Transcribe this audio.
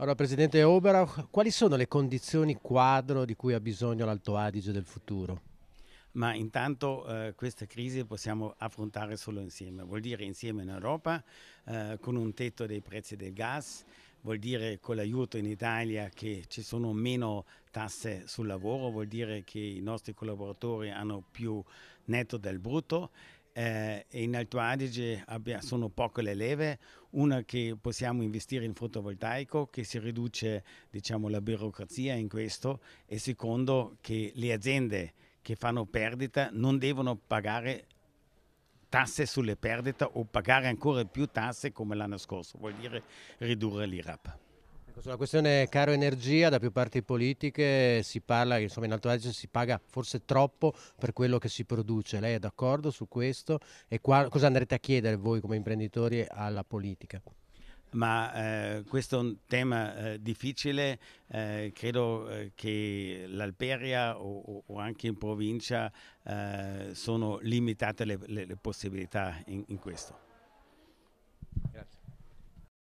Allora, Presidente Obera, quali sono le condizioni quadro di cui ha bisogno l'Alto Adige del futuro? Ma intanto eh, questa crisi possiamo affrontare solo insieme, vuol dire insieme in Europa, eh, con un tetto dei prezzi del gas, vuol dire con l'aiuto in Italia che ci sono meno tasse sul lavoro, vuol dire che i nostri collaboratori hanno più netto del brutto eh, in Alto Adige abbia, sono poche le leve, una che possiamo investire in fotovoltaico, che si riduce diciamo, la burocrazia in questo, e secondo che le aziende che fanno perdita non devono pagare tasse sulle perdite o pagare ancora più tasse come l'anno scorso, vuol dire ridurre l'IRAP. Ecco, sulla questione caro energia da più parti politiche si parla, insomma in Alto Adige si paga forse troppo per quello che si produce, lei è d'accordo su questo e qua, cosa andrete a chiedere voi come imprenditori alla politica? Ma eh, questo è un tema eh, difficile, eh, credo eh, che l'Alperia o, o, anche in provincia eh, sono limitate le, le, le possibilità in, in questo.